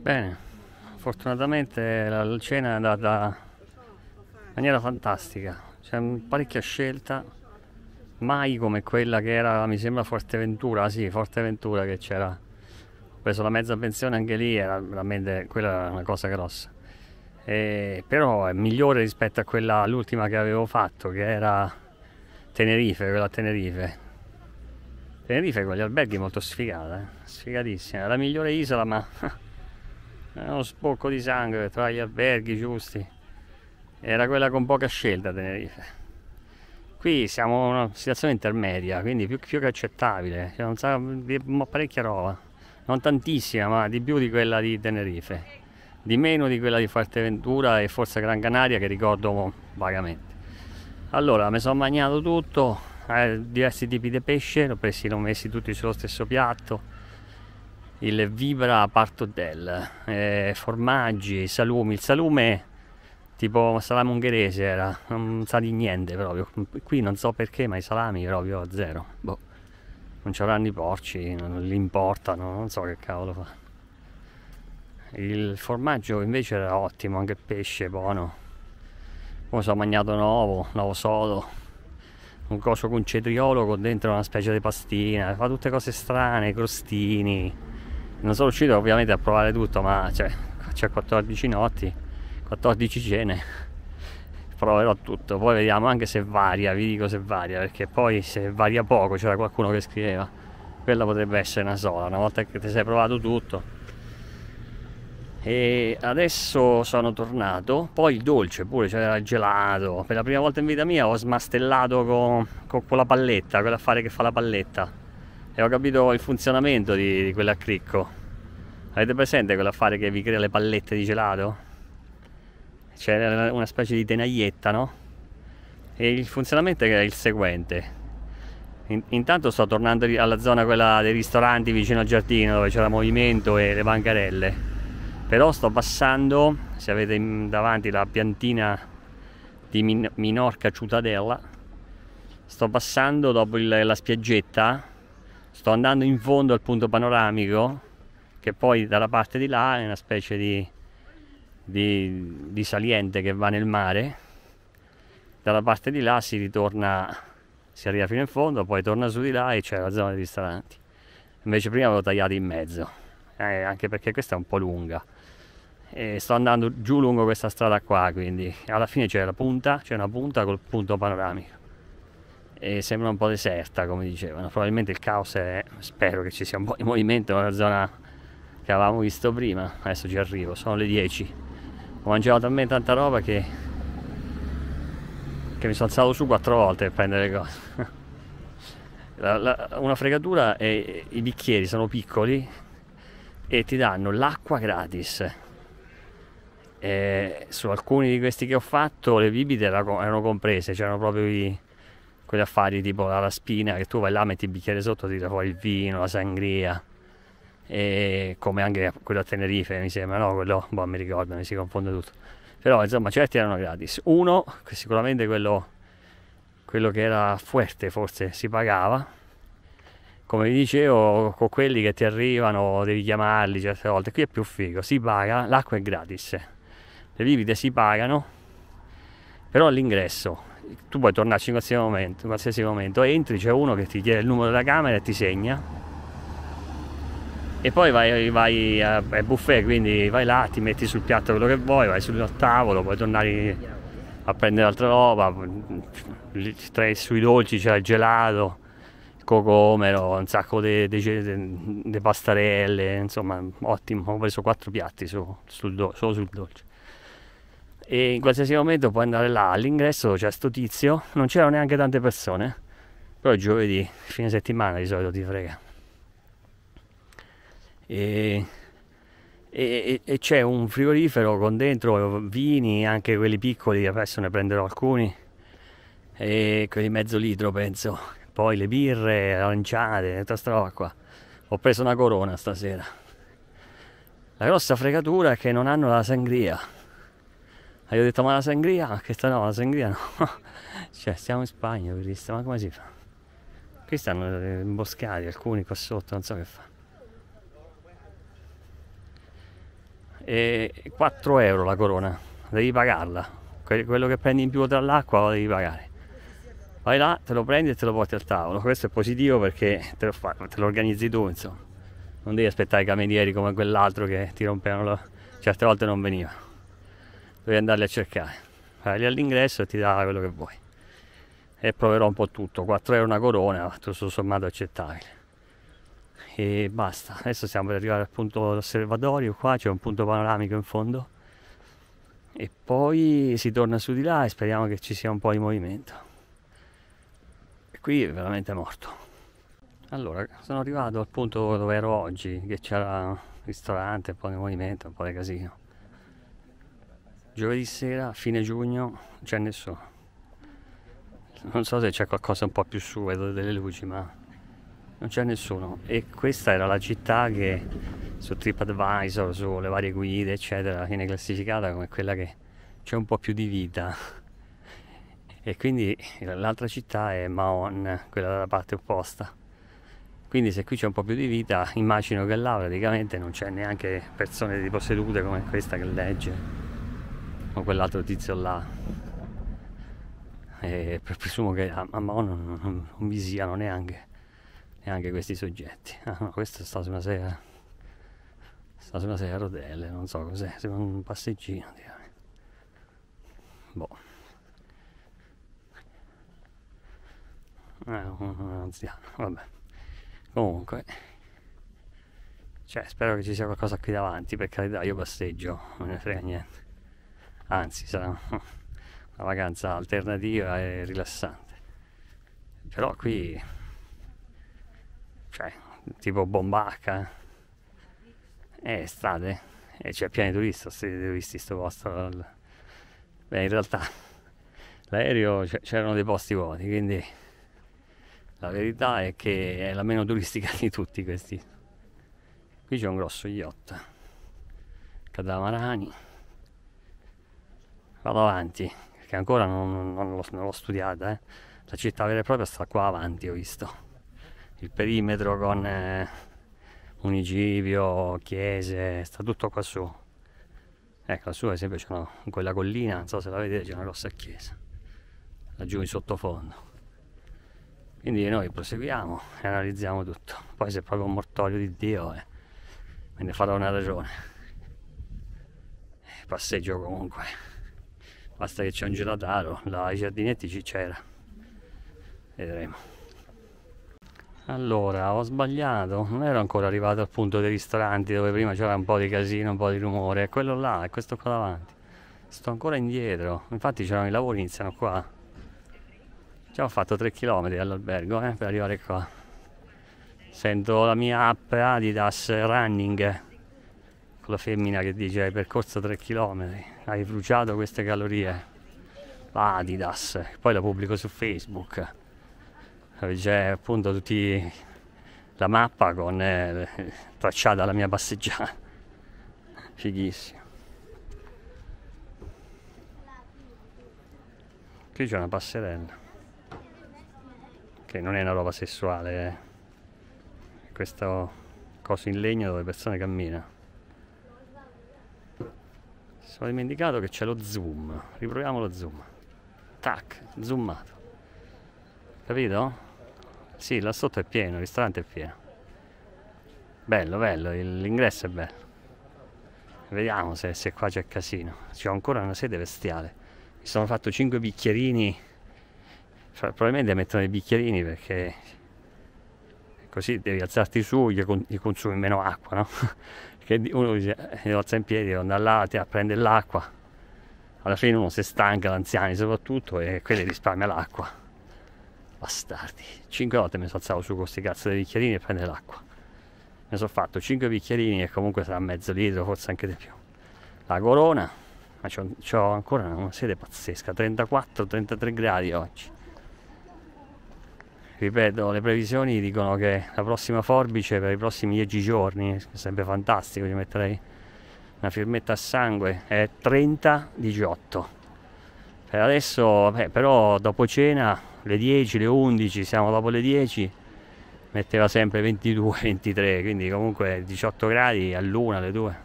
Bene, fortunatamente la cena è andata in maniera fantastica, c'è parecchia scelta, mai come quella che era, mi sembra, Forteventura, sì, Forteventura che c'era, ho preso la mezza pensione anche lì, era veramente, quella era una cosa grossa, e, però è migliore rispetto a quella, l'ultima che avevo fatto, che era Tenerife, quella Tenerife. Tenerife con gli alberghi molto sfigata, eh? sfigatissima, la migliore isola ma Eh, uno sbocco di sangue tra gli alberghi giusti era quella con poca scelta Tenerife qui siamo in una situazione intermedia quindi più, più che accettabile cioè, non sa, parecchia roba non tantissima ma di più di quella di Tenerife di meno di quella di Fuerteventura e forse Gran Canaria che ricordo vagamente allora mi sono mangiato tutto eh, diversi tipi di pesce l'ho l'ho messi tutti sullo stesso piatto il vibra partodel, eh, formaggi, salumi, il salume tipo salame ungherese era, non sa di niente proprio, qui non so perché ma i salami proprio a zero, boh, non avranno i porci, non li importano, non so che cavolo fa. Il formaggio invece era ottimo, anche il pesce buono. Poi sono mangiato un ovo, un ovo sodo, un coso con cetriolo con dentro una specie di pastina, fa tutte cose strane, crostini, non sono riuscito ovviamente a provare tutto ma cioè, c'è cioè, 14 notti 14 cene proverò tutto poi vediamo anche se varia vi dico se varia perché poi se varia poco c'era qualcuno che scriveva quella potrebbe essere una sola una volta che ti sei provato tutto e adesso sono tornato poi il dolce pure c'era cioè, il gelato per la prima volta in vita mia ho smastellato con, con quella palletta quell'affare che fa la palletta e ho capito il funzionamento di, di cricco Avete presente quell'affare che vi crea le pallette di gelato? C'è una specie di tenaglietta, no? E il funzionamento è il seguente. Intanto sto tornando alla zona quella dei ristoranti vicino al giardino dove c'era movimento e le bancarelle. Però sto passando, se avete davanti la piantina di Minorca Ciutadella, sto passando dopo il, la spiaggetta sto andando in fondo al punto panoramico che poi dalla parte di là è una specie di, di, di saliente che va nel mare dalla parte di là si ritorna si arriva fino in fondo poi torna su di là e c'è la zona dei ristoranti invece prima l'ho tagliata in mezzo eh, anche perché questa è un po' lunga e sto andando giù lungo questa strada qua quindi alla fine c'è la punta c'è una punta col punto panoramico e sembra un po' deserta come dicevano probabilmente il caos è spero che ci sia un po' di movimento nella zona che avevamo visto prima adesso ci arrivo sono le 10 ho mangiato talmente tanta roba che, che mi sono alzato su quattro volte per prendere le cose la, la, una fregatura è i bicchieri sono piccoli e ti danno l'acqua gratis e su alcuni di questi che ho fatto le bibite erano comprese c'erano proprio i quegli affari tipo la raspina che tu vai là, metti il bicchiere sotto, ti fuori il vino, la sangria e come anche quello a Tenerife mi sembra, no? Quello, boh, mi ricordo, mi si confonde tutto. Però insomma certi erano gratis. Uno, che sicuramente quello, quello che era fuerte forse si pagava, come vi dicevo, con quelli che ti arrivano devi chiamarli certe volte, qui è più figo, si paga, l'acqua è gratis, le bibite si pagano, però all'ingresso tu puoi tornarci in qualsiasi momento, in qualsiasi momento entri, c'è uno che ti chiede il numero della camera e ti segna. E poi vai, vai a, a buffet, quindi vai là, ti metti sul piatto quello che vuoi, vai sul tavolo, puoi tornare a prendere altra roba, tra, sui dolci c'è il gelato, il cocomero, un sacco di pastarelle, insomma ottimo, ho preso quattro piatti su, sul, solo sul dolce e in qualsiasi momento puoi andare là all'ingresso c'è sto tizio non c'erano neanche tante persone però giovedì fine settimana di solito ti frega e, e, e c'è un frigorifero con dentro vini anche quelli piccoli adesso ne prenderò alcuni e quelli mezzo litro penso poi le birre lanciate tutta sta roba qua ho preso una corona stasera la grossa fregatura è che non hanno la sangria e io ho detto ma la sangria? Ah, che sta no, la sangria no. cioè siamo in Spagna, Cristo, ma come si fa? Qui stanno eh, imboscati alcuni qua sotto, non so che fa. E 4 euro la corona, devi pagarla. Quello che prendi in più tra l'acqua lo devi pagare. Vai là, te lo prendi e te lo porti al tavolo. Questo è positivo perché te lo, fa, te lo organizzi tu, insomma. Non devi aspettare i camerieri come quell'altro che ti rompevano, la... certe volte non veniva devi andarli a cercare vai lì all'ingresso e ti dà quello che vuoi e proverò un po' tutto 4 euro una corona tutto sommato accettabile e basta adesso siamo per arrivare al punto osservatorio qua c'è un punto panoramico in fondo e poi si torna su di là e speriamo che ci sia un po' di movimento e qui è veramente morto allora, sono arrivato al punto dove ero oggi, che c'era un ristorante, un po' di movimento, un po' di casino. Giovedì sera, fine giugno, c'è cioè, nessuno. Non so se c'è qualcosa un po' più su, vedo delle luci, ma non c'è nessuno. E questa era la città che su TripAdvisor, sulle varie guide, eccetera, viene classificata come quella che c'è un po' più di vita. E quindi l'altra città è Maon, quella dalla parte opposta. Quindi se qui c'è un po' più di vita, immagino che là praticamente non c'è neanche persone di possedute come questa che legge con quell'altro tizio là. E presumo che a, a non, non, non, vi siano neanche, neanche questi soggetti. Ah, no, questo sta su una sera. Sta su una sera a rotelle, non so cos'è, sembra un passeggino. Direi. Boh. Eh, un anziano, vabbè. Comunque. Cioè, spero che ci sia qualcosa qui davanti, per carità, io passeggio, non ne frega niente anzi sarà una vacanza alternativa e rilassante. Però qui, cioè, tipo Bombacca, è eh, eh, strade, e eh, pieno di turisti se turisti questo posto. Beh, in realtà l'aereo c'erano dei posti vuoti, quindi la verità è che è la meno turistica di tutti questi. Qui c'è un grosso yacht, catamarani vado avanti, perché ancora non, non, l'ho, non l'ho, studiata. Eh. La città vera e propria sta qua avanti, ho visto. Il perimetro con eh, municipio, chiese, sta tutto qua su. Ecco, lassù ad esempio c'è una, in quella collina, non so se la vedete, c'è una grossa chiesa. Laggiù in sottofondo. Quindi noi proseguiamo e analizziamo tutto. Poi se è proprio un mortorio di Dio, eh, me ne farò una ragione. Passeggio comunque basta che c'è un gelataro là ai giardinetti ci c'era vedremo allora ho sbagliato non ero ancora arrivato al punto dei ristoranti dove prima c'era un po' di casino un po' di rumore è quello là è questo qua davanti sto ancora indietro infatti c'erano i lavori iniziano qua già ho fatto 3 km all'albergo eh, per arrivare qua sento la mia app Adidas Running eh, con la femmina che dice hai percorso 3 km hai bruciato queste calorie. Adidas, poi la pubblico su Facebook. Eh, c'è appunto tutti la mappa con eh, tracciata la mia passeggiata. Fighissimo. Qui c'è una passerella. Che non è una roba sessuale. Eh. Questo coso in legno dove le persone camminano sono dimenticato che c'è lo zoom riproviamo lo zoom tac zoomato capito? sì là sotto è pieno il ristorante è pieno bello bello l'ingresso è bello vediamo se, se qua c'è casino c'è ancora una sede bestiale mi sono fatto 5 bicchierini cioè, probabilmente mettono i bicchierini perché così devi alzarti su e consumi meno acqua no? perché uno dice devo eh, alzare in piedi, devo andare eh, là a prendere l'acqua. Alla fine uno si stanca, l'anziani soprattutto, e quelli risparmia l'acqua. Bastardi. Cinque volte mi sono alzato su con questi cazzo dei bicchierini e prendere l'acqua. Ne sono fatto cinque bicchierini e comunque sarà mezzo litro, forse anche di più. La corona, ma c'ho, c'ho ancora una sede pazzesca, 34-33 gradi oggi ripeto, le previsioni dicono che la prossima forbice per i prossimi 10 giorni, sarebbe fantastico, gli metterei una firmetta a sangue, è 30-18. Per adesso, beh, però dopo cena, le 10, le 11, siamo dopo le 10, metteva sempre 22-23, quindi comunque 18 gradi all'una, alle 2.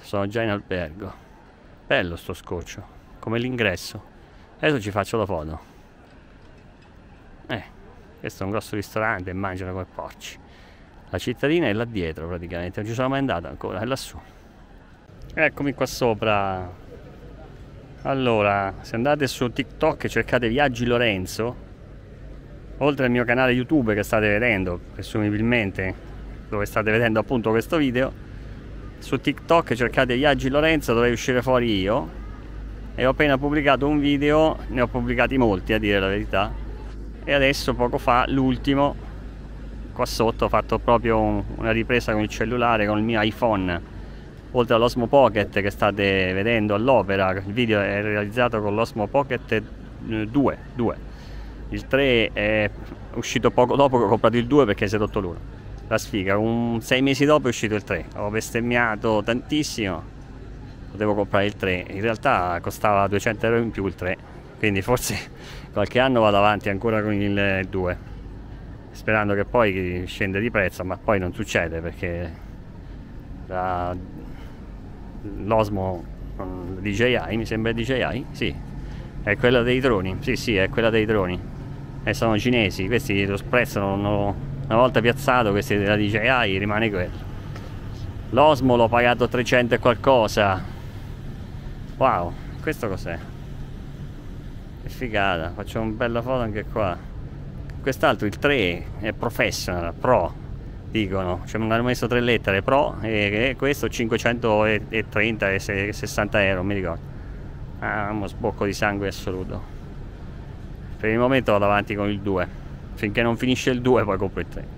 Sono già in albergo. Bello sto scoccio, come l'ingresso. Adesso ci faccio la foto. Eh questo è un grosso ristorante e mangiano come porci la cittadina è là dietro praticamente non ci sono mai andato ancora è lassù eccomi qua sopra allora se andate su tiktok e cercate viaggi lorenzo oltre al mio canale youtube che state vedendo presumibilmente dove state vedendo appunto questo video su TikTok cercate Viaggi Lorenzo dovrei uscire fuori io e ho appena pubblicato un video, ne ho pubblicati molti a dire la verità e adesso poco fa l'ultimo qua sotto ho fatto proprio una ripresa con il cellulare con il mio iPhone oltre all'Osmo Pocket che state vedendo all'opera il video è realizzato con l'Osmo Pocket 2, eh, 2 il 3 è uscito poco dopo che ho comprato il 2 perché si è rotto l'uno la sfiga, un 6 mesi dopo è uscito il 3 ho bestemmiato tantissimo potevo comprare il 3 in realtà costava 200 euro in più il 3 quindi forse qualche anno vado avanti ancora con il 2 sperando che poi scenda di prezzo ma poi non succede perché l'Osmo DJI mi sembra DJI sì è quella dei droni sì sì è quella dei droni e sono cinesi questi lo prezzo una volta piazzato questi della DJI rimane quello l'Osmo l'ho pagato 300 e qualcosa wow questo cos'è che figata, faccio una bella foto anche qua. Quest'altro, il 3, è professional, pro, dicono. Cioè mi hanno messo tre lettere, pro, e, e questo 530 e 60 euro, mi ricordo. Ah, uno sbocco di sangue assoluto. Per il momento vado avanti con il 2. Finché non finisce il 2 poi compro il 3.